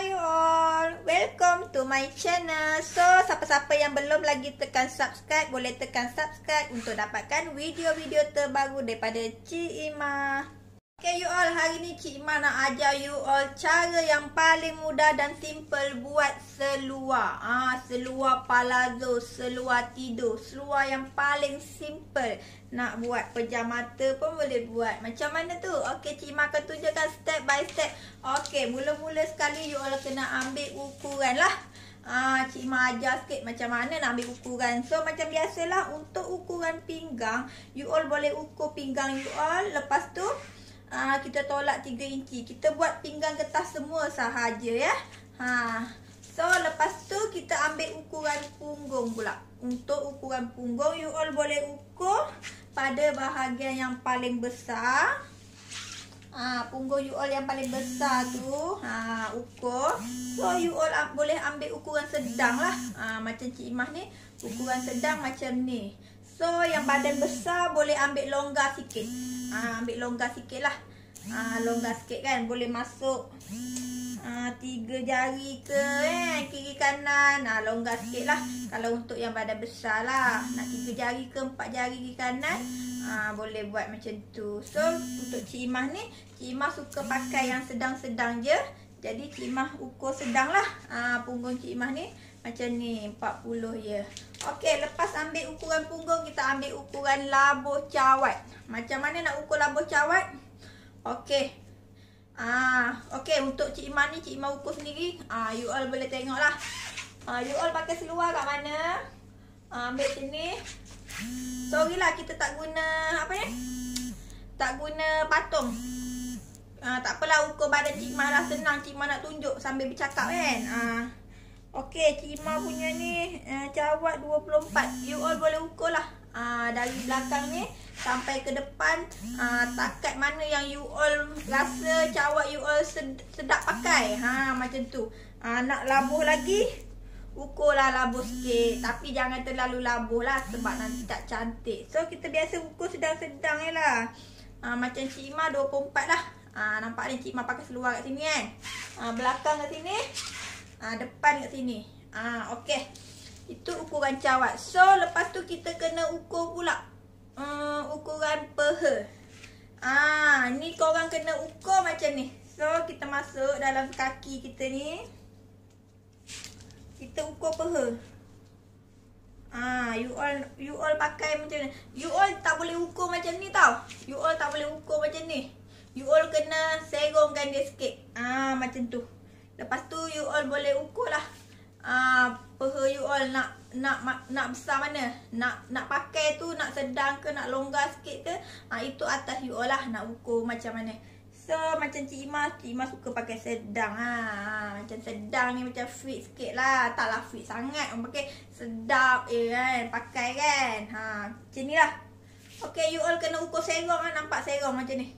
Hi all, welcome to my channel So, siapa-siapa yang belum lagi tekan subscribe Boleh tekan subscribe untuk dapatkan video-video terbaru daripada Cik Imah Okay you all, hari ni Cik Iman nak ajar you all cara yang paling mudah dan simple buat seluar. Ah, ha, seluar palazzo, seluar tidur, seluar yang paling simple. Nak buat pejam mata pun boleh buat. Macam mana tu? Okay Cik Iman akan tunjukkan step by step. Okay, mula-mula sekali you all kena ambil ukuran lah. Ah, ha, Cik Iman ajar sikit macam mana nak ambil ukuran So macam biasalah untuk ukuran pinggang You all boleh ukur pinggang you all Lepas tu uh, kita tolak 3 inci. Kita buat pinggang kertas semua sahaja ya. Ha. So lepas tu kita ambil ukuran punggung pula. Untuk ukuran punggung you all boleh ukur pada bahagian yang paling besar. Ha, punggung you all yang paling besar tu ha, Ukur So you all boleh ambil ukuran sedang lah ha, Macam Cik Imah ni Ukuran sedang macam ni So yang badan besar boleh ambil longgar sikit ha, Ambil longgar sikit lah ha, Longgar sikit kan boleh masuk ha, Tiga jari ke eh, kiri kanan ha, Longgar sikit lah Kalau untuk yang badan besar lah Nak tiga jari ke empat jari kiri kanan ha, Boleh buat macam tu So untuk cimah ni Cimah suka pakai yang sedang-sedang je Jadi cimah ukur sedang lah ha, Punggung cimah ni macam ni 40 ya, Okey, lepas ambil ukuran punggung kita ambil ukuran labuh cawat. Macam mana nak ukur labuh cawat? Okey. Ah, okey untuk Cik Iman ni Cik Iman ukur sendiri. Ah, you all boleh tengoklah. Ah, you all pakai seluar kat mana? Ah, ambil sini. Sorry lah kita tak guna apa ni? Tak guna patung. Ah, tak apalah ukur badan Cik Iman lah senang Cik Iman nak tunjuk sambil bercakap kan. Ah. Okey, Cima punya ni uh, cawat 24. You all boleh ukur lah. Uh, dari belakang ni sampai ke depan uh, takat mana yang you all rasa cawat you all sedap pakai. Ha macam tu. Uh, nak labuh lagi ukur lah labuh sikit tapi jangan terlalu labuh lah sebab nanti tak cantik. So kita biasa ukur sedang-sedang jelah. Ah uh, macam Cima 24 lah. Ah uh, nampak ni Cima pakai seluar kat sini kan. Ah belakang kat sini Ah depan kat sini. Ah okey. Itu ukuran cawat. So lepas tu kita kena ukur pula. Hmm, ukuran peha. Ah ni korang kena ukur macam ni. So kita masuk dalam kaki kita ni. Kita ukur peha. Ah you all you all pakai macam ni. You all tak boleh ukur macam ni tau. You all tak boleh ukur macam ni. You all kena serongkan dia sikit. Ah macam tu. Lepas tu you all boleh ukur lah uh, ah, Peha you all nak nak nak besar mana Nak nak pakai tu nak sedang ke nak longgar sikit ke uh, Itu atas you all lah nak ukur macam mana So macam Cik Ima, Cik Ima suka pakai sedang ha. Macam sedang ni macam fit sikit lah Taklah fit sangat pakai sedap eh kan Pakai kan ha. Macam ni lah Okay you all kena ukur serong lah Nampak serong macam ni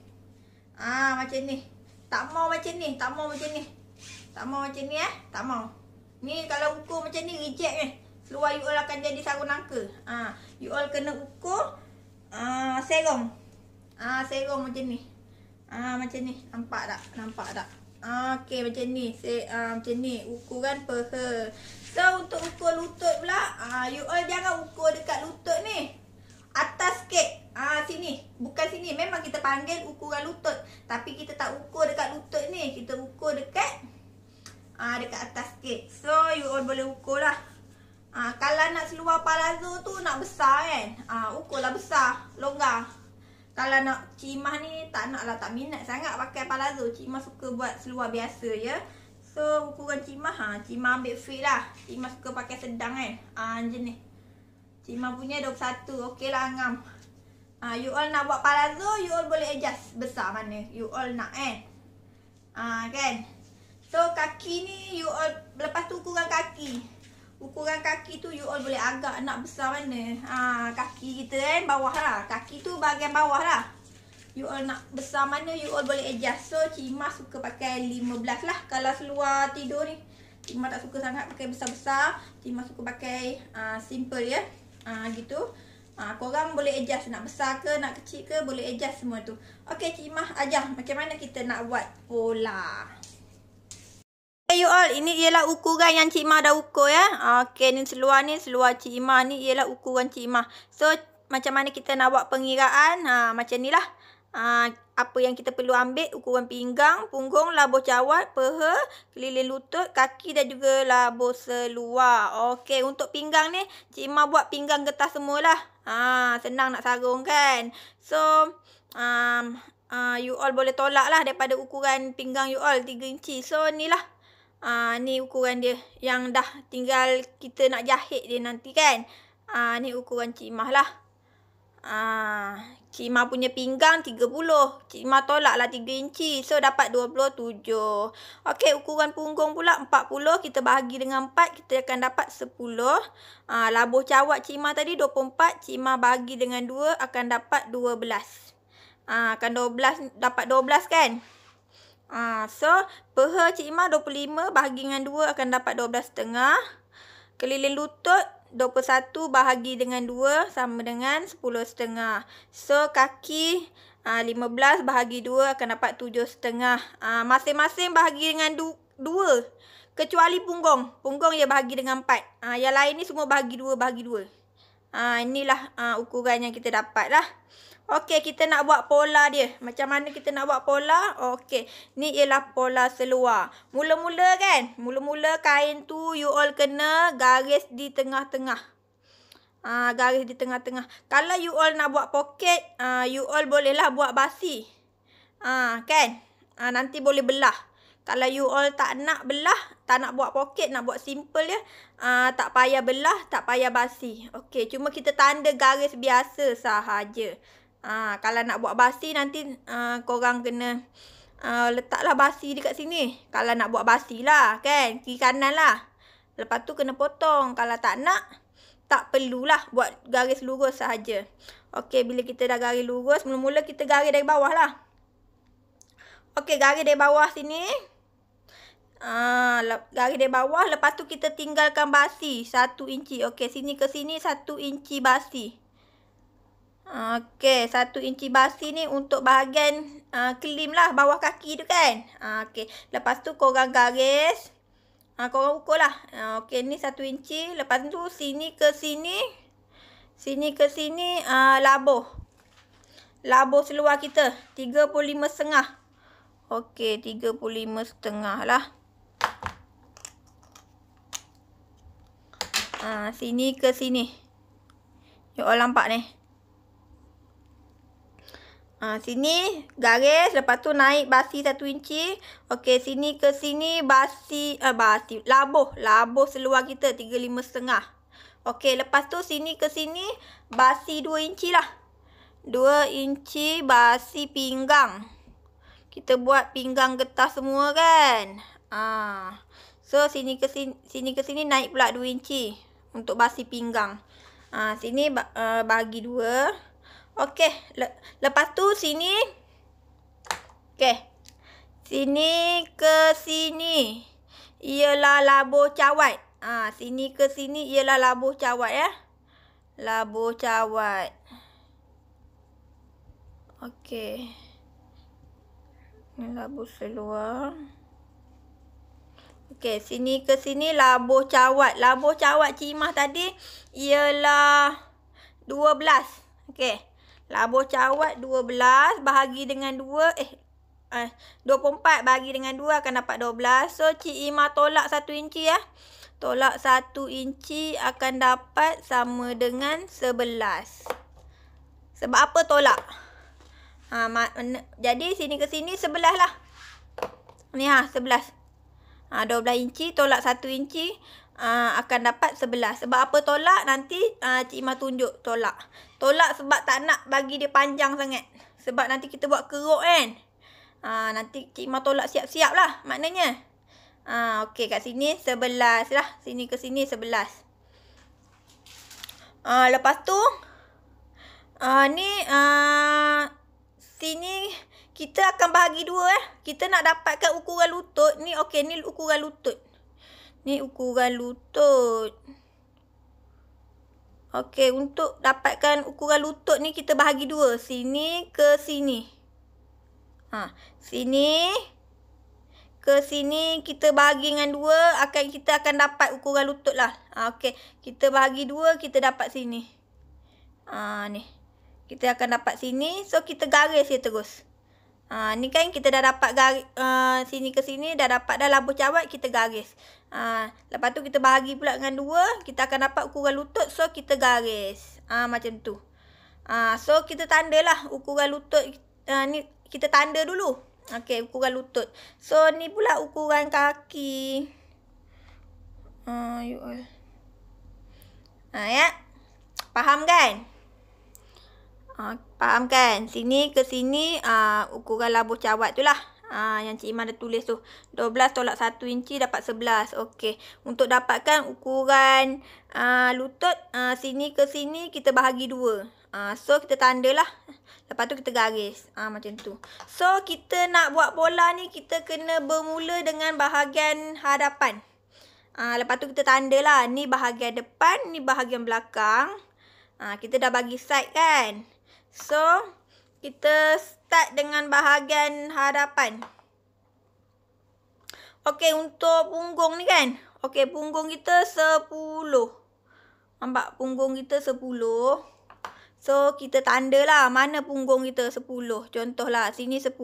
Ah Macam ni Tak mau macam ni Tak mau macam ni tak mau macam ni eh. Tak mau. Ni kalau ukur macam ni reject ni. Keluar you all akan jadi sarung nangka. Ha. You all kena ukur uh, serong. Ah, uh, serong macam ni. Ah, macam ni. Nampak tak? Nampak tak? Ah, okay, macam ni. Se uh, macam ni. Ukuran peha. So, untuk ukur lutut pula. Ah, uh, you all jangan ukur dekat lutut ni. Atas sikit. Ah, sini. Bukan sini. Memang kita panggil ukuran lutut. Tapi kita tak ukur dekat lutut ni. Kita ukur dekat... Ah, dekat atas sikit. So, you all boleh ukur lah. Ah, kalau nak seluar palazzo tu nak besar kan. Ah, ukur lah besar, longgar. Kalau nak cimah ni tak nak lah, tak minat sangat pakai palazzo. Cimah suka buat seluar biasa ya. So, ukuran cimah ha, cimah ambil fit lah. Cimah suka pakai sedang kan. Ah, jenis. Cimah punya 21. Okeylah ngam. Ah, you all nak buat palazzo, you all boleh adjust besar mana. You all nak eh. Ah, kan? So kaki ni you all lepas tu ukuran kaki. Ukuran kaki tu you all boleh agak nak besar mana. Ha kaki kita kan bawah lah. Kaki tu bahagian bawah lah. You all nak besar mana you all boleh adjust. So Cima suka pakai 15 lah kalau seluar tidur ni. Cima tak suka sangat pakai besar-besar. Cima suka pakai uh, simple ya. ah uh, gitu. Ha, korang boleh adjust nak besar ke nak kecil ke boleh adjust semua tu Okay Cik Imah ajar macam mana kita nak buat pola Okay eh, you all, ini ialah ukuran yang Cik Mah dah ukur ya. Ah, okay, ni seluar ni, seluar Cik Mah ni ialah ukuran Cik Mah. So, macam mana kita nak buat pengiraan? Ha, macam ni lah. Ha, apa yang kita perlu ambil, ukuran pinggang, punggung, labuh cawat, peha, keliling lutut, kaki dan juga labuh seluar. Okay, untuk pinggang ni, Cik Mah buat pinggang getah semualah. Ha, senang nak sarung kan? So, um, uh, you all boleh tolak lah daripada ukuran pinggang you all 3 inci. So, ni lah. Ah uh, ni ukuran dia yang dah tinggal kita nak jahit dia nanti kan. Ah uh, ni ukuran cimah lah. Ah uh, cimah punya pinggang 30. tolak lah 3 inci. So dapat 27. Okey ukuran punggung pula 40 kita bahagi dengan 4 kita akan dapat 10. Ah uh, labuh cawat cimah tadi 24 cimah bahagi dengan 2 akan dapat 12. Ah uh, akan 12 dapat 12 kan? Ah, so peha Cik Imah 25 bahagi dengan 2 akan dapat setengah. Keliling lutut 21 bahagi dengan 2 sama dengan setengah. So kaki aa, ah, 15 bahagi 2 akan dapat 7.5. Ah, masing-masing bahagi dengan 2. Kecuali punggung. Punggung ia bahagi dengan 4. Ah, yang lain ni semua bahagi 2, bahagi 2. Ah, inilah aa, ah, ukuran yang kita dapat lah. Okey, kita nak buat pola dia. Macam mana kita nak buat pola? Okey, ni ialah pola seluar. Mula-mula kan? Mula-mula kain tu you all kena garis di tengah-tengah. Ah, uh, garis di tengah-tengah. Kalau you all nak buat poket, ah uh, you all bolehlah buat basi. Ah, uh, kan? Ah, uh, nanti boleh belah. Kalau you all tak nak belah, tak nak buat poket, nak buat simple ya. Uh, tak payah belah, tak payah basi. Okey, cuma kita tanda garis biasa sahaja. Ha, kalau nak buat basi nanti uh, korang kena uh, letaklah basi dekat sini. Kalau nak buat basi lah kan. Kiri kanan lah. Lepas tu kena potong. Kalau tak nak, tak perlulah buat garis lurus sahaja. Okey, bila kita dah garis lurus, mula-mula kita garis dari bawah lah. Okey, garis dari bawah sini. Ah, garis dari bawah. Lepas tu kita tinggalkan basi. Satu inci. Okey, sini ke sini satu inci basi. Okey, satu inci basi ni untuk bahagian uh, kelim lah bawah kaki tu kan. Ah, okey, lepas tu korang garis. Uh, korang ukur lah. Uh, Okey, ni satu inci. Lepas tu sini ke sini. Sini ke sini uh, labuh. Labuh seluar kita. 35 setengah. Okey, 35 setengah lah. Uh, sini ke sini. Yuk orang nampak ni. Ha, sini garis lepas tu naik basi satu inci. Okey sini ke sini basi eh, basi labuh labuh seluar kita tiga lima setengah. Okey lepas tu sini ke sini basi dua inci lah. dua inci basi pinggang. Kita buat pinggang getah semua kan. Ha. So sini ke sini sini ke sini naik pula dua inci untuk basi pinggang. Ha, sini uh, bagi 2. Okey, le lepas tu sini. Okey. Sini ke sini. Ialah labu cawat. Ha, sini ke sini ialah labu cawat ya. labu cawat. Okey. Ini labuh seluar. Okey, sini ke sini labu cawat. Labu cawat cimah tadi ialah 12. Okey. Labuh cawat 12 bahagi dengan 2 eh eh 24 bagi dengan 2 akan dapat 12. So Cik Ima tolak 1 inci ya. Tolak 1 inci akan dapat sama dengan 11. Sebab apa tolak? Ha, jadi sini ke sini 11 lah. Ni ha 11. 12 ah, inci tolak 1 inci ah, akan dapat 11 sebab apa tolak nanti ah, cik Ima tunjuk tolak tolak sebab tak nak bagi dia panjang sangat sebab nanti kita buat keruk kan nanti cik Ima tolak siap-siap lah maknanya ok kat sini 11 lah sini ke sini 11 lepas tu ni sini kita akan bahagi dua eh. Kita nak dapatkan ukuran lutut. Ni okey, ni ukuran lutut. Ni ukuran lutut. Okey, untuk dapatkan ukuran lutut ni kita bahagi dua. Sini ke sini. Ha, sini ke sini kita bahagi dengan dua akan kita akan dapat ukuran lutut lah. Ha, okey, kita bahagi dua kita dapat sini. Ha, ni. Kita akan dapat sini. So, kita garis dia terus. Ha, ni kan kita dah dapat garis, uh, ha, sini ke sini dah dapat dah labuh cawat kita garis. Ha, lepas tu kita bahagi pula dengan dua. Kita akan dapat ukuran lutut so kita garis. Ha, macam tu. Ha, so kita tandalah ukuran lutut. Uh, ni kita tanda dulu. Okay, ukuran lutut. So ni pula ukuran kaki. Ha, you ya all. Ha, ya. Faham kan? Okay. Faham kan? Sini ke sini uh, ukuran labuh cawat tu lah. Uh, yang Cik Iman dah tulis tu. 12 tolak 1 inci dapat 11. Okey. Untuk dapatkan ukuran uh, lutut uh, sini ke sini kita bahagi 2. Uh, so kita tanda lah. Lepas tu kita garis. Uh, macam tu. So kita nak buat bola ni kita kena bermula dengan bahagian hadapan. Uh, lepas tu kita tanda lah. Ni bahagian depan, ni bahagian belakang. Uh, kita dah bagi side kan. So, kita start dengan bahagian hadapan. Okey, untuk punggung ni kan. Okey, punggung kita 10. Nampak punggung kita 10. So, kita tanda lah mana punggung kita 10. Contohlah sini 10.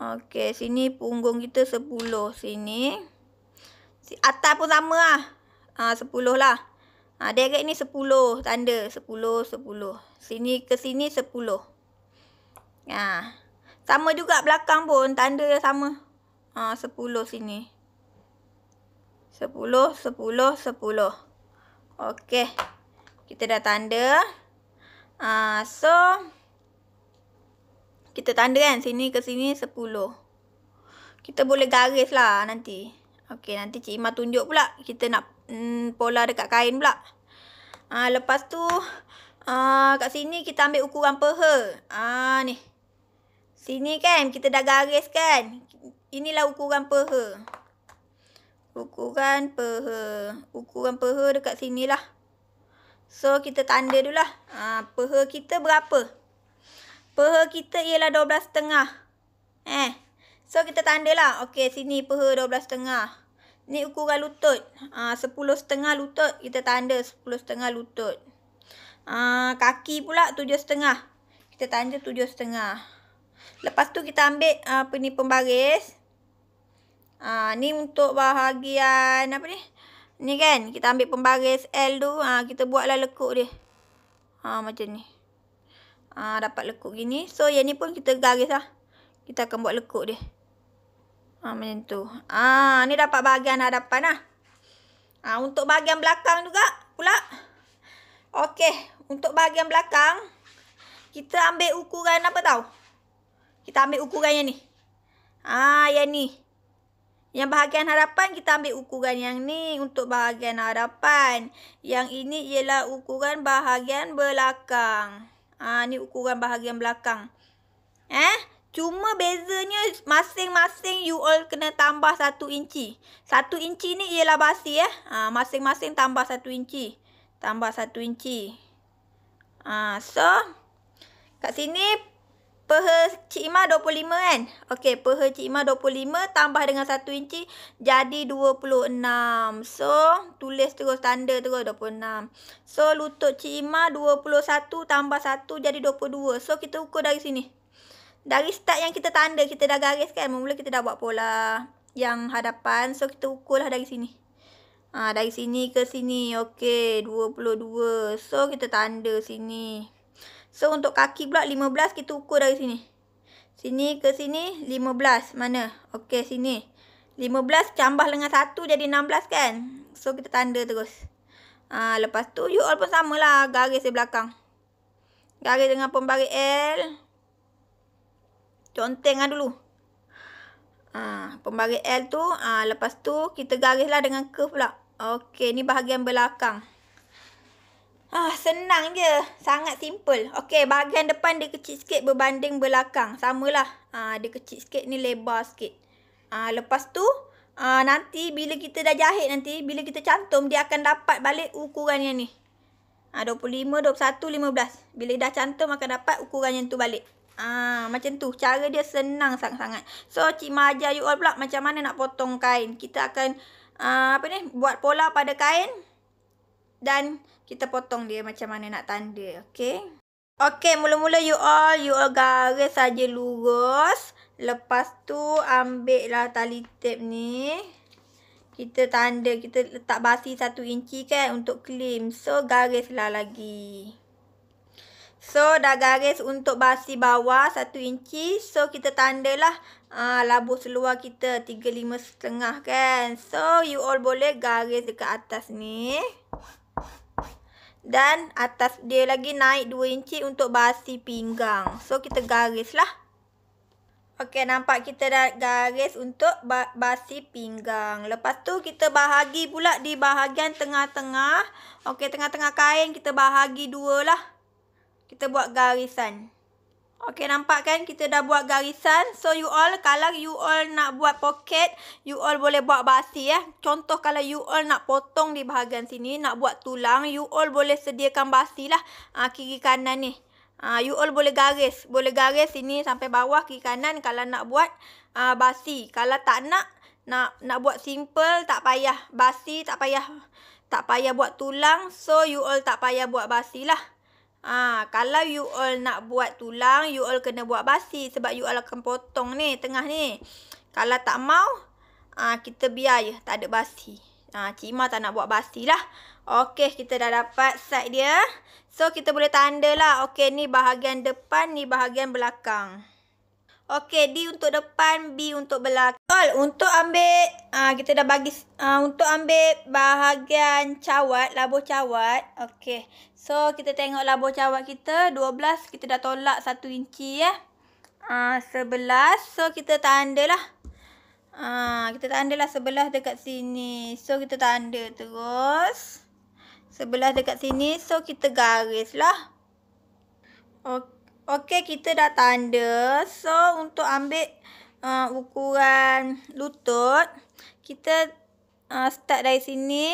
Okey, sini punggung kita 10 sini. Si atas pun sama ah. ha, 10 lah. Ah ha, lah. ah, direct ni 10 tanda 10 10. Sini ke sini 10. Ha. Ya. Sama juga belakang pun. Tanda yang sama. Ha, 10 sini. 10, 10, 10. Okey. Kita dah tanda. Ha, so. Kita tanda kan sini ke sini 10. Kita boleh garis lah nanti. Okey nanti Cik Imah tunjuk pula. Kita nak mm, pola dekat kain pula. Ha, lepas tu. Lepas tu. Ah, kat sini kita ambil ukuran peha. Ah, ni. Sini kan kita dah garis kan. Inilah ukuran peha. Ukuran peha. Ukuran peha dekat sini lah. So, kita tanda dululah. Ah, peha kita berapa? Peha kita ialah 12 setengah. Eh. So, kita lah. Okay, sini peha 12 setengah. Ni ukuran lutut. Ah, 10 setengah lutut. Kita tanda 10 setengah Lutut. Ah, kaki pula tujuh setengah. Kita tanda tujuh setengah. Lepas tu kita ambil ah, apa ni pembaris. Ha, ni untuk bahagian apa ni. Ni kan kita ambil pembaris L tu. Ha, kita buatlah lekuk dia. Ha, macam ni. Ha, dapat lekuk gini. So yang ni pun kita garis lah. Kita akan buat lekuk dia. Ha, macam tu. Ha, ni dapat bahagian hadapan lah. Ha, untuk bahagian belakang juga pula. Okey untuk bahagian belakang kita ambil ukuran apa tahu? Kita ambil ukuran yang ni. Ah, yang ni. Yang bahagian hadapan kita ambil ukuran yang ni untuk bahagian hadapan. Yang ini ialah ukuran bahagian belakang. Ah, ni ukuran bahagian belakang. Eh? Cuma bezanya masing-masing you all kena tambah 1 inci. 1 inci ni ialah basi eh. Ah, masing-masing tambah 1 inci. Tambah 1 inci. Ha, so, kat sini peha Cik Imah 25 kan? Okey, peha Cik Imah 25 tambah dengan 1 inci jadi 26. So, tulis terus tanda terus 26. So, lutut Cik Imah 21 tambah 1 jadi 22. So, kita ukur dari sini. Dari start yang kita tanda, kita dah garis kan? Mula-mula kita dah buat pola yang hadapan. So, kita ukurlah dari sini. Ha, dari sini ke sini. Okey. 22. So, kita tanda sini. So, untuk kaki pula 15 kita ukur dari sini. Sini ke sini 15. Mana? Okey, sini. 15 cambah dengan 1 jadi 16 kan? So, kita tanda terus. Ha, lepas tu, you all pun samalah. Garis di belakang. Garis dengan pembaris L. Contengkan lah dulu. Ha, pembaris L tu. Ha, lepas tu kita garislah dengan curve pula. Okey, ni bahagian belakang. Ah, senang je. Sangat simple. Okey, bahagian depan dia kecil sikit berbanding belakang. sama lah. Ah, ha, dia kecil sikit ni lebar sikit. Ah, lepas tu, ah nanti bila kita dah jahit nanti, bila kita cantum dia akan dapat balik ukuran yang ni. Ah 25, 21, 15. Bila dah cantum akan dapat ukuran yang tu balik. Ah, macam tu. Cara dia senang sangat-sangat. So, Cik Ma ajar you all pula macam mana nak potong kain. Kita akan uh, apa ni? buat pola pada kain. Dan kita potong dia macam mana nak tanda. Okay. Okay, mula-mula you all. You all garis saja lurus. Lepas tu, ambil lah tali tape ni. Kita tanda. Kita letak basi satu inci kan untuk klaim. So, garis lah lagi. So dah garis untuk basi bawah 1 inci. So kita tandalah uh, ah, labuh seluar kita 35 setengah kan. So you all boleh garis dekat atas ni. Dan atas dia lagi naik 2 inci untuk basi pinggang. So kita garis lah. Okey nampak kita dah garis untuk basi pinggang. Lepas tu kita bahagi pula di bahagian tengah-tengah. Okey tengah-tengah kain kita bahagi dua lah kita buat garisan. Okay, nampak kan? Kita dah buat garisan. So, you all, kalau you all nak buat pocket, you all boleh buat basi, ya. Eh? Contoh, kalau you all nak potong di bahagian sini, nak buat tulang, you all boleh sediakan basi lah. Ha, ah, kiri-kanan ni. Ha, you all boleh garis. Boleh garis sini sampai bawah, kiri-kanan, kalau nak buat uh, basi. Kalau tak nak, nak, nak buat simple, tak payah. Basi, tak payah. Tak payah buat tulang. So, you all tak payah buat basi lah. Ha, kalau you all nak buat tulang, you all kena buat basi sebab you all akan potong ni, tengah ni. Kalau tak mau, ha, kita biar je, tak ada basi. Ha, Cima tak nak buat basi lah. Okey, kita dah dapat side dia. So, kita boleh tanda lah. Okey, ni bahagian depan, ni bahagian belakang. Okey, D untuk depan, B untuk belakang. Betul, untuk ambil, uh, kita dah bagi, uh, untuk ambil bahagian cawat, labur cawat. Okey, so kita tengok labur cawat kita, 12, kita dah tolak 1 inci ya. Uh, ah, 11, so kita lah, Uh, kita lah sebelah dekat sini. So, kita tanda terus. sebelah dekat sini, so kita garis lah, Okey. Okey, kita dah tanda. So, untuk ambil uh, ukuran lutut, kita uh, start dari sini.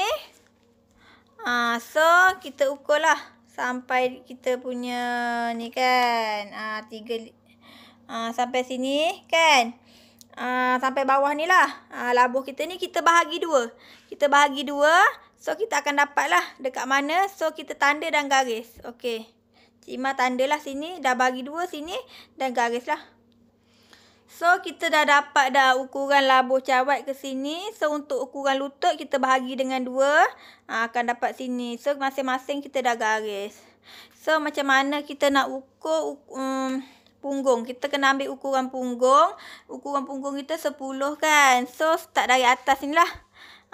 Uh, so, kita ukur lah sampai kita punya ni kan. Uh, tiga, uh, sampai sini kan. Uh, sampai bawah ni lah. Uh, labuh kita ni kita bahagi dua. Kita bahagi dua. So, kita akan dapat lah dekat mana. So, kita tanda dan garis. Okey. Cima tanda lah sini. Dah bagi dua sini. Dan garis lah. So, kita dah dapat dah ukuran labuh cawat ke sini. So, untuk ukuran lutut kita bahagi dengan dua. Ha, akan dapat sini. So, masing-masing kita dah garis. So, macam mana kita nak ukur um, punggung. Kita kena ambil ukuran punggung. Ukuran punggung kita 10 kan. So, start dari atas ni lah.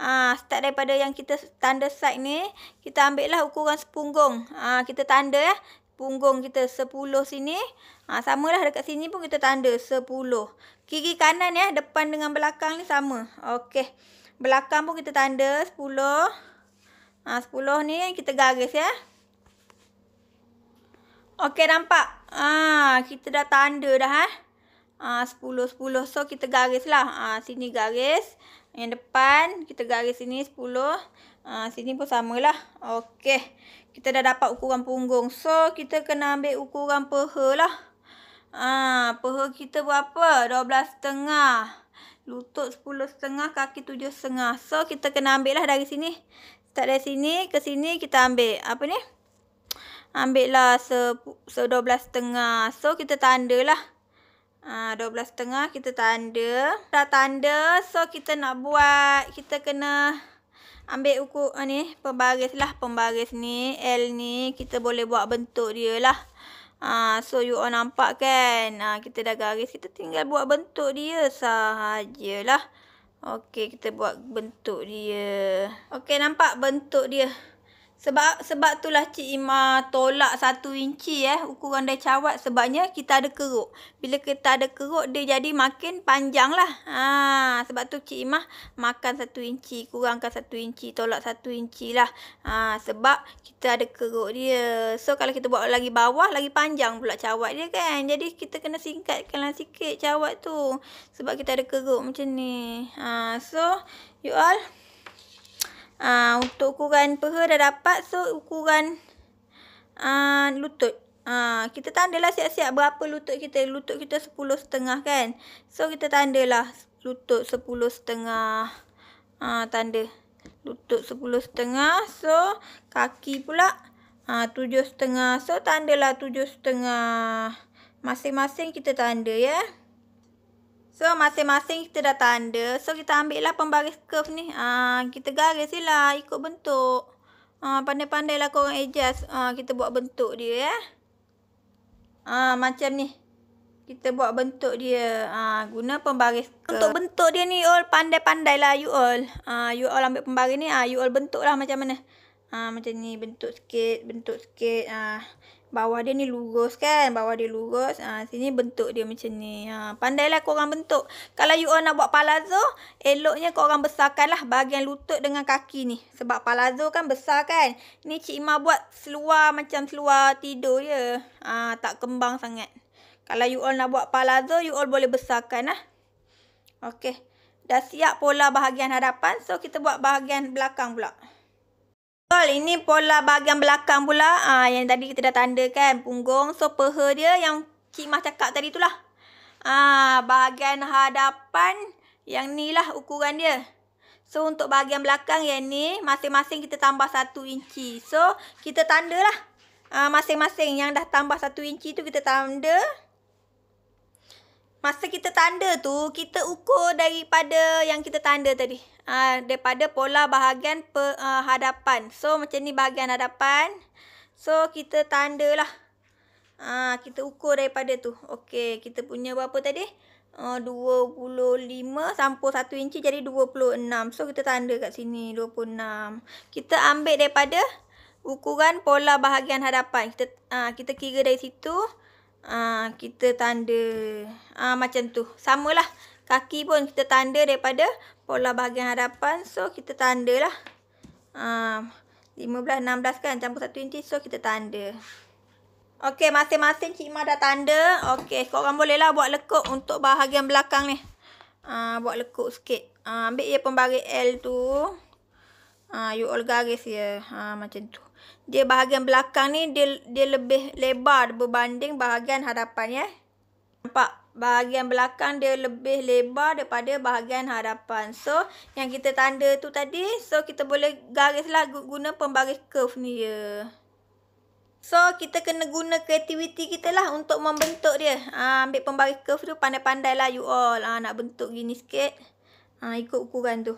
Ha, start daripada yang kita tanda side ni. Kita ambil lah ukuran sepunggung. Ha, kita tanda ya punggung kita 10 sini. Ha, lah dekat sini pun kita tanda 10. Kiri kanan ya. Depan dengan belakang ni sama. Okey. Belakang pun kita tanda 10. Ha, 10 ni kita garis ya. Okey nampak? Ha, kita dah tanda dah. Ha. 10, ah, sepuluh So, kita garis lah. Ha, sini garis. Yang depan, kita garis sini sepuluh Ha, sini pun sama lah Okey. Kita dah dapat ukuran punggung. So, kita kena ambil ukuran peha lah. Ha, peha kita berapa? setengah Lutut setengah Kaki setengah So, kita kena ambil lah dari sini. tak dari sini ke sini kita ambil. Apa ni? Ambil lah se, se setengah So, kita tandalah. lah. Ha, setengah kita tanda. Dah tanda. So kita nak buat. Kita kena ambil ukur ha, ni. Pembaris lah. Pembaris ni. L ni. Kita boleh buat bentuk dia lah. Ha, so you all nampak kan. Ha, kita dah garis. Kita tinggal buat bentuk dia sahaja lah. Okay kita buat bentuk dia. Okay nampak bentuk dia. Sebab sebab itulah Cik Ima tolak satu inci eh ukuran dia cawat sebabnya kita ada keruk. Bila kita ada keruk dia jadi makin panjang lah. Ha, sebab tu Cik Ima makan satu inci, kurangkan satu inci, tolak satu inci lah. Ha, sebab kita ada keruk dia. So kalau kita buat lagi bawah lagi panjang pula cawat dia kan. Jadi kita kena singkatkanlah sikit cawat tu. Sebab kita ada keruk macam ni. Ha, so you all. Aa, ah, untuk ukuran peha dah dapat. So, ukuran aa, ah, lutut. Aa, ah, kita tandalah siap-siap berapa lutut kita. Lutut kita 10.5 kan. So, kita tandalah lutut 10.5. Tanda. Lutut 10.5. So, kaki pula aa, 7.5. So, tandalah 7.5. Masing-masing kita tanda ya. So masing-masing kita dah tanda. So kita ambil lah pembaris curve ni. Ha, kita garis lah ikut bentuk. Ah, pandai-pandai lah korang adjust. Ha, kita buat bentuk dia eh. Ha, macam ni. Kita buat bentuk dia. Ha, guna pembaris curve. Untuk bentuk dia ni you all pandai-pandai lah you all. Ha, you all ambil pembaris ni. Ha, you all bentuk lah macam mana. Ha, macam ni bentuk sikit. Bentuk sikit. Ha bawah dia ni lurus kan bawah dia lurus ha sini bentuk dia macam ni ha pandailah kau orang bentuk kalau you all nak buat palazzo eloknya kau orang besarkanlah bahagian lutut dengan kaki ni sebab palazzo kan besar kan ni cik Ima buat seluar macam seluar tidur je ha tak kembang sangat kalau you all nak buat palazzo you all boleh besarkanlah okey dah siap pola bahagian hadapan so kita buat bahagian belakang pula Betul. Ini pola bahagian belakang pula. Ah yang tadi kita dah tanda kan punggung. So peha dia yang Kimah cakap tadi itulah. Ah bahagian hadapan yang ni lah ukuran dia. So untuk bahagian belakang yang ni masing-masing kita tambah satu inci. So kita tandalah. Ah masing-masing yang dah tambah satu inci tu kita tanda. Masa kita tanda tu, kita ukur daripada yang kita tanda tadi. Ha, daripada pola bahagian per, uh, ah, hadapan. So, macam ni bahagian hadapan. So, kita tanda lah. Ha, kita ukur daripada tu. Okey, kita punya berapa tadi? Uh, 25 sampul 1 inci jadi 26. So, kita tanda kat sini 26. Kita ambil daripada ukuran pola bahagian hadapan. Kita, ha, Kita kira dari situ. Ah kita tanda ah macam tu. sama lah Kaki pun kita tanda daripada pola bahagian hadapan. So kita tandalah. Ah 15 16 kan campur 1 20 so kita tanda. okay masing-masing Cik Ma dah tanda. Okey, korang bolehlah buat lekuk untuk bahagian belakang ni. Ah buat lekuk sikit. Ah ambil ya pembaris L tu. Ah you all garis ya. Ah macam tu dia bahagian belakang ni dia dia lebih lebar berbanding bahagian hadapan ya. Nampak bahagian belakang dia lebih lebar daripada bahagian hadapan. So yang kita tanda tu tadi so kita boleh garislah guna pembaris curve ni ya. So kita kena guna kreativiti kita lah untuk membentuk dia. Ha, ambil pembaris curve tu pandai-pandailah you all ha, nak bentuk gini sikit. Ha, ikut ukuran tu.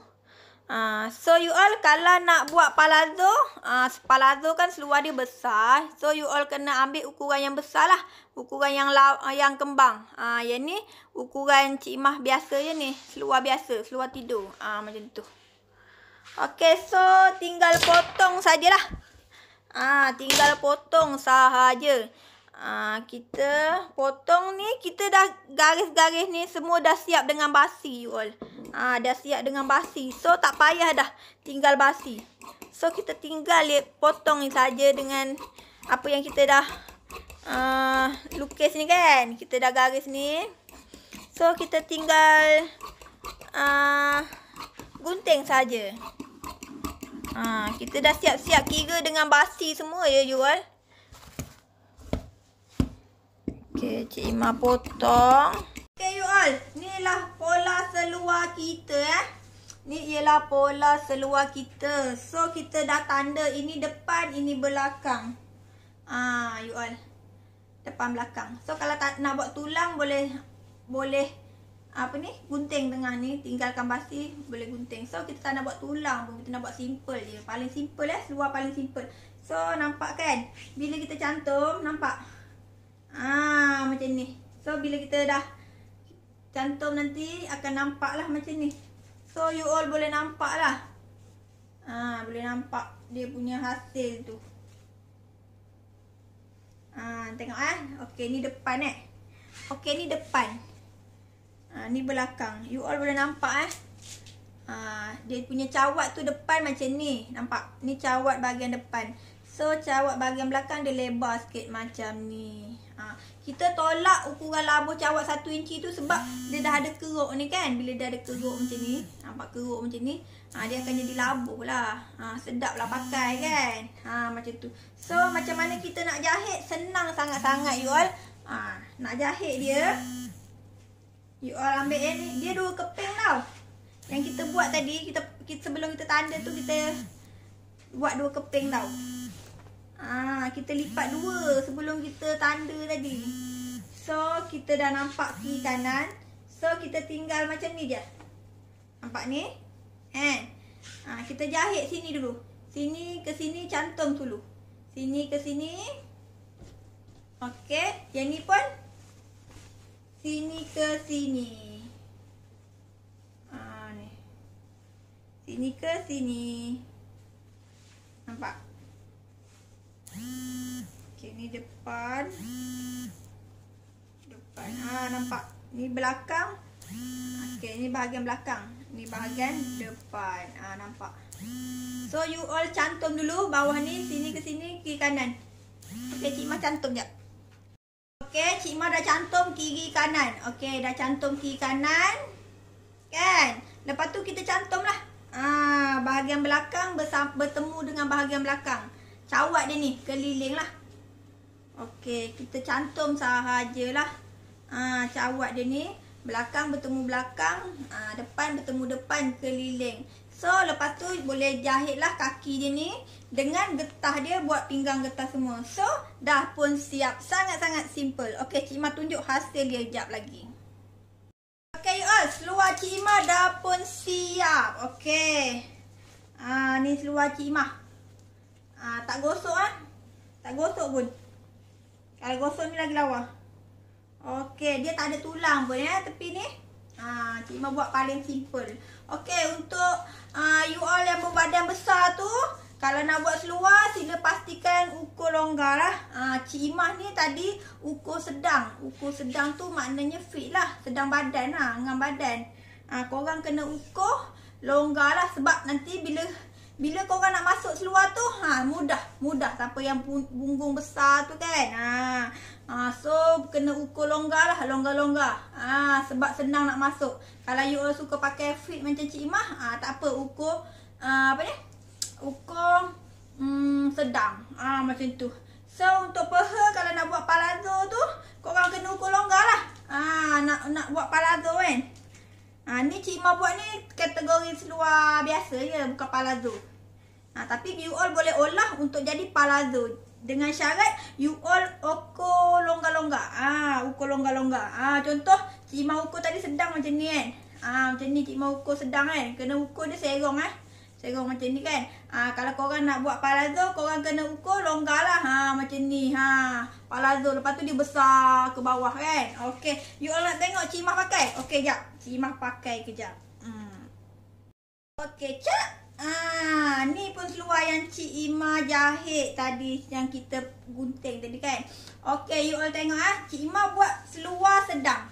Uh, so you all kalau nak buat palazzo, uh, palazzo kan seluar dia besar. So you all kena ambil ukuran yang besar lah. Ukuran yang la ah, yang kembang. Uh, yang ni ukuran Cik Mah biasa je ni. Seluar biasa, seluar tidur. Uh, macam tu. Okay, so tinggal potong sajalah. Uh, tinggal potong sahaja. Aa, ah, kita potong ni kita dah garis-garis ni semua dah siap dengan basi you all. Ah dah siap dengan basi. So tak payah dah tinggal basi. So kita tinggal lip, potong ni saja dengan apa yang kita dah aa, ah, lukis ni kan. Kita dah garis ni. So kita tinggal aa, ah, gunting saja. Ah kita dah siap-siap kira dengan basi semua ya you all. Okey, Cik Ima potong. Okey, you all. ni lah pola seluar kita, eh. Ni ialah pola seluar kita. So, kita dah tanda ini depan, ini belakang. Ah, ha, you all. Depan, belakang. So, kalau tak nak buat tulang, boleh... Boleh... Apa ni? Gunting tengah ni. Tinggalkan basi, boleh gunting. So, kita tak nak buat tulang pun. Kita nak buat simple je. Paling simple, eh. Seluar paling simple. So, nampak kan? Bila kita cantum, Nampak? Ah macam ni. So bila kita dah cantum nanti akan nampak lah macam ni. So you all boleh nampak lah, Ah ha, boleh nampak dia punya hasil tu. Ah tengok eh. Okey ni depan eh. Okey ni depan. Ah ni belakang. You all boleh nampak eh. Ah dia punya cawat tu depan macam ni. Nampak? Ni cawat bahagian depan. So cawat bahagian belakang dia lebar sikit macam ni. Ha, kita tolak ukuran labuh cawat satu inci tu sebab dia dah ada keruk ni kan. Bila dia ada keruk macam ni, nampak keruk macam ni, ha, dia akan jadi labu lah. Ha, sedap lah pakai kan. Ha, macam tu. So, macam mana kita nak jahit? Senang sangat-sangat you all. Ha, nak jahit dia, you all ambil yang ni. Dia dua keping tau. Yang kita buat tadi, kita, kita sebelum kita tanda tu, kita buat dua keping tau. Ah, kita lipat dua sebelum kita tanda tadi. So, kita dah nampak kiri kanan. So, kita tinggal macam ni je. Nampak ni? Kan? Ah, kita jahit sini dulu. Sini ke sini cantum dulu. Sini ke sini. Okey, yang ni pun sini ke sini. Ah, ni. Sini ke sini. Nampak? Okey ni depan. Depan. Ha nampak. Ni belakang. Okay, ni bahagian belakang. Ni bahagian depan. Ha nampak. So you all cantum dulu bawah ni sini ke sini kiri kanan. Okay, cik mah cantum jap. Okay, cik mah dah cantum kiri kanan. Okay, dah cantum kiri kanan. Kan? Lepas tu kita cantum lah. Ah ha, bahagian belakang bertemu dengan bahagian belakang. Cawat dia ni keliling lah Okey, kita cantum sahajalah ha, cawat dia ni belakang bertemu belakang ha, depan bertemu depan keliling so lepas tu boleh jahit lah kaki dia ni dengan getah dia buat pinggang getah semua so dah pun siap sangat-sangat simple Okey, Cik Ma tunjuk hasil dia jap lagi Okey, you all seluar Cik Ma dah pun siap Okey, ha, ni seluar Cik Ma ha, Tak gosok kan Tak gosok pun Kalau gosok ni lagi lawa Okey, dia tak ada tulang pun ya Tepi ni ha, Cik Ma buat paling simple Okey, untuk uh, you all yang berbadan besar tu Kalau nak buat seluar Sila pastikan ukur longgar lah ha, Cik Ma ni tadi ukur sedang Ukur sedang tu maknanya fit lah Sedang badan lah, dengan badan ha, Korang kena ukur Longgar lah sebab nanti bila bila kau orang nak masuk seluar tu ha mudah mudah siapa yang bunggung besar tu kan ha ha so kena ukur longgar lah longgar-longgar ha sebab senang nak masuk kalau you all suka pakai fit macam cik mah ha tak apa ukur ha, apa ni ukur hmm, sedang ha macam tu so untuk peha kalau nak buat palazzo tu kau orang kena ukur longgar lah ha nak nak buat palazzo kan Ha, ni Cik Ma buat ni kategori seluar biasa je, bukan palazzo. Ha, tapi you all boleh olah untuk jadi palazzo. Dengan syarat you all ukur longgar-longgar. Ah, ha, ukur longgar-longgar. Ah, ha, contoh Cik Ma ukur tadi sedang macam ni kan. Ah, ha, macam ni Cik Ma ukur sedang kan. Kena ukur dia serong eh. Ha? Saya kata macam ni kan. Ha, kalau korang nak buat palazzo, korang kena ukur longgar lah. Ha, macam ni. Ha, palazzo. Lepas tu dia besar ke bawah kan. Okay. You all nak tengok cimah pakai? Okay, jap. Cimah pakai kejap. Hmm. Okay, cak. Ha, ni pun seluar yang Cik Ima jahit tadi yang kita gunting tadi kan. Okay, you all tengok ah. Ha. Cik Ima buat seluar sedang.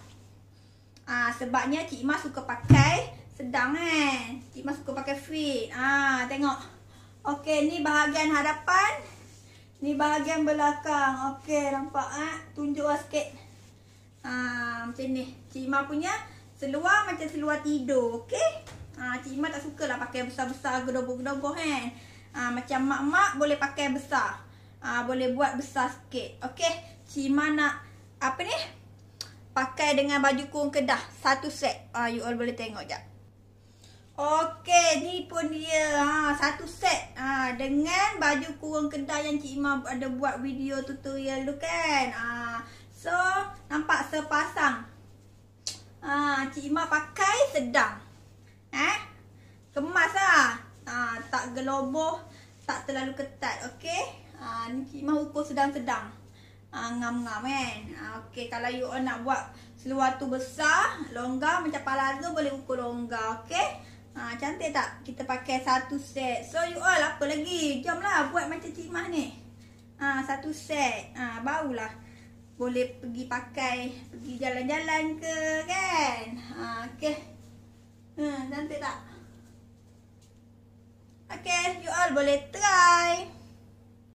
Ha, sebabnya Cik Ima suka pakai... Sedang eh. Cik suka pakai fit. Ah, tengok. Okey, ni bahagian hadapan. Ni bahagian belakang. Okey, nampak ah? Eh? Tunjuklah sikit. Ah, macam ni. Cik Mas punya seluar macam seluar tidur, okey? Ah, Cik Mas tak sukalah pakai besar-besar gedobok-gedobok kan. Ah, eh? macam mak-mak boleh pakai besar. Ah, boleh buat besar sikit. Okey. Cik Mas nak apa ni? Pakai dengan baju kurung kedah. Satu set. Ah, you all boleh tengok jap. Okey, ni pun dia. Ha, satu set. Ha, dengan baju kurung kedai yang Cik Imam ada buat video tutorial tu kan. Ha, so, nampak sepasang. Ha, Cik Imam pakai sedang. Eh? Kemas lah. Ha, tak geloboh, tak terlalu ketat. Okey? Ha, ni Cik Imam ukur sedang-sedang. Ha, ngam-ngam kan. Ha, Okey, kalau you all nak buat seluar tu besar, longgar macam palazzo boleh ukur longgar. Okey? Ha, cantik tak? Kita pakai satu set. So you all apa lagi? Jomlah buat macam Cik Mah ni. Ha, satu set. Ha, barulah boleh pergi pakai, pergi jalan-jalan ke kan? Ha, okay. Ha, cantik tak? Okay, you all boleh try.